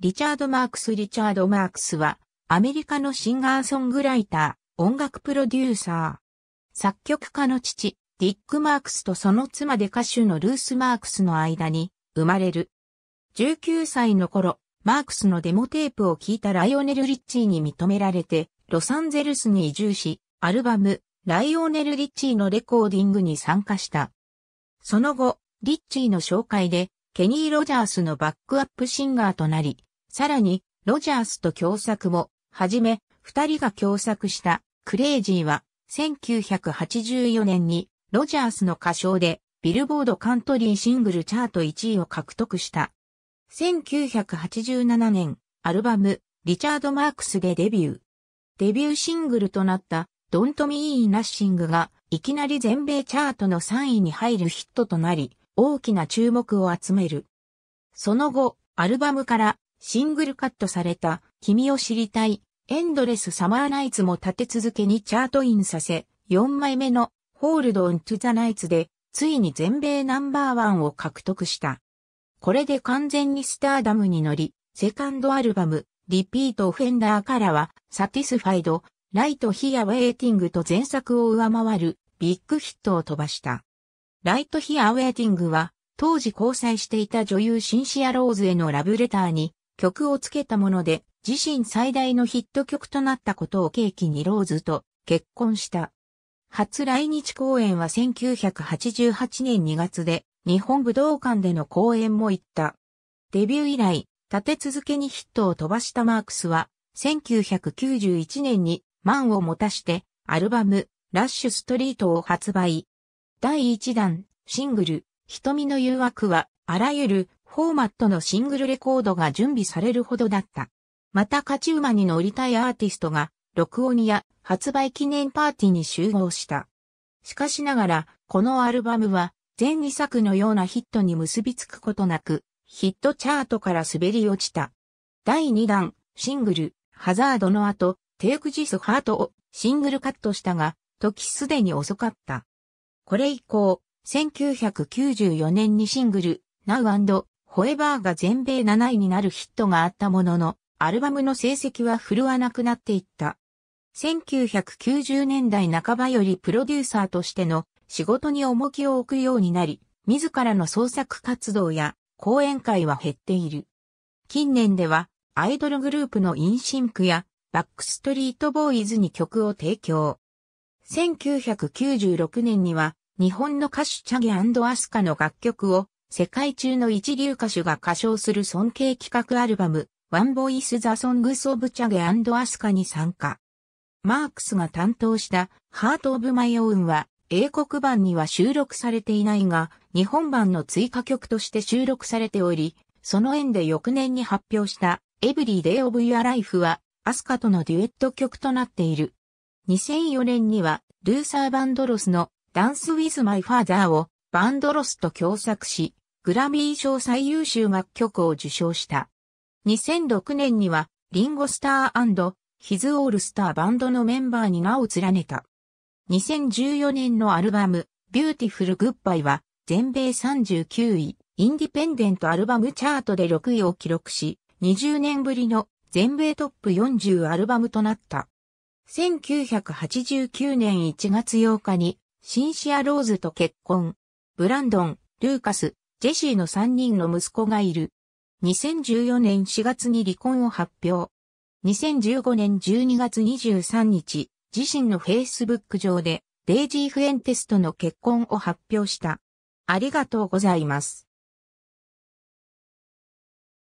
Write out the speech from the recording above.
リチャード・マークス・リチャード・マークスは、アメリカのシンガーソングライター、音楽プロデューサー。作曲家の父、ディック・マークスとその妻で歌手のルース・マークスの間に生まれる。19歳の頃、マークスのデモテープを聴いたライオネル・リッチーに認められて、ロサンゼルスに移住し、アルバム、ライオネル・リッチーのレコーディングに参加した。その後、リッチーの紹介で、ケニー・ロジャースのバックアップシンガーとなり、さらに、ロジャースと共作も、はじめ、二人が共作したクレイジーは、1984年に、ロジャースの歌唱で、ビルボードカントリーシングルチャート1位を獲得した。1987年、アルバム、リチャード・マークスでデビュー。デビューシングルとなった、ドントミー・イン・ナッシングが、いきなり全米チャートの3位に入るヒットとなり、大きな注目を集める。その後、アルバムからシングルカットされた、君を知りたい、エンドレスサマーナイツも立て続けにチャートインさせ、4枚目の、ホールドオントゥザナイツで、ついに全米ナンバーワンを獲得した。これで完全にスターダムに乗り、セカンドアルバム、リピートオフェンダーからは、サティスファイド、ライトヒアウェイティングと前作を上回るビッグヒットを飛ばした。ライトヒアウェイティングは、当時交際していた女優シンシアローズへのラブレターに、曲をつけたもので、自身最大のヒット曲となったことを契機にローズと結婚した。初来日公演は1988年2月で、日本武道館での公演も行った。デビュー以来、立て続けにヒットを飛ばしたマークスは、1991年に満を持たして、アルバム、ラッシュストリートを発売。第1弾、シングル、瞳の誘惑は、あらゆるフォーマットのシングルレコードが準備されるほどだった。また勝ち馬に乗りたいアーティストが、録音や発売記念パーティーに集合した。しかしながら、このアルバムは、前2作のようなヒットに結びつくことなく、ヒットチャートから滑り落ちた。第2弾、シングル、ハザードの後、テイクジスハートをシングルカットしたが、時すでに遅かった。これ以降、1994年にシングル、Now and ホエバーが全米7位になるヒットがあったものの、アルバムの成績は振るわなくなっていった。1990年代半ばよりプロデューサーとしての仕事に重きを置くようになり、自らの創作活動や講演会は減っている。近年ではアイドルグループのインシンクやバックストリートボーイズに曲を提供。1996年には日本の歌手チャゲアスカの楽曲を世界中の一流歌手が歌唱する尊敬企画アルバム、One イ o ザ・ソン The Songs of c h g and Asuka に参加。マークスが担当したハート・オブ・マイ・オウンは英国版には収録されていないが、日本版の追加曲として収録されており、その縁で翌年に発表したエブリデイ・オブ・ユア・ライフはアスカとのデュエット曲となっている。2004年にはルーサー・バンドロスのダンス・ウィズ・マイ・ファーザーをバンドロスと共作し、グラミー賞最優秀楽曲を受賞した。2006年には、リンゴスターヒズオールスターバンドのメンバーに名を連ねた。2014年のアルバム、ビューティフル・グッバイは、全米39位、インディペンデントアルバムチャートで6位を記録し、20年ぶりの全米トップ40アルバムとなった。1989年1月8日に、シンシア・ローズと結婚。ブランドン、ルーカス、ジェシーの3人の息子がいる。2014年4月に離婚を発表。2015年12月23日、自身の Facebook 上でデイジー・フエンテスとの結婚を発表した。ありがとうございます。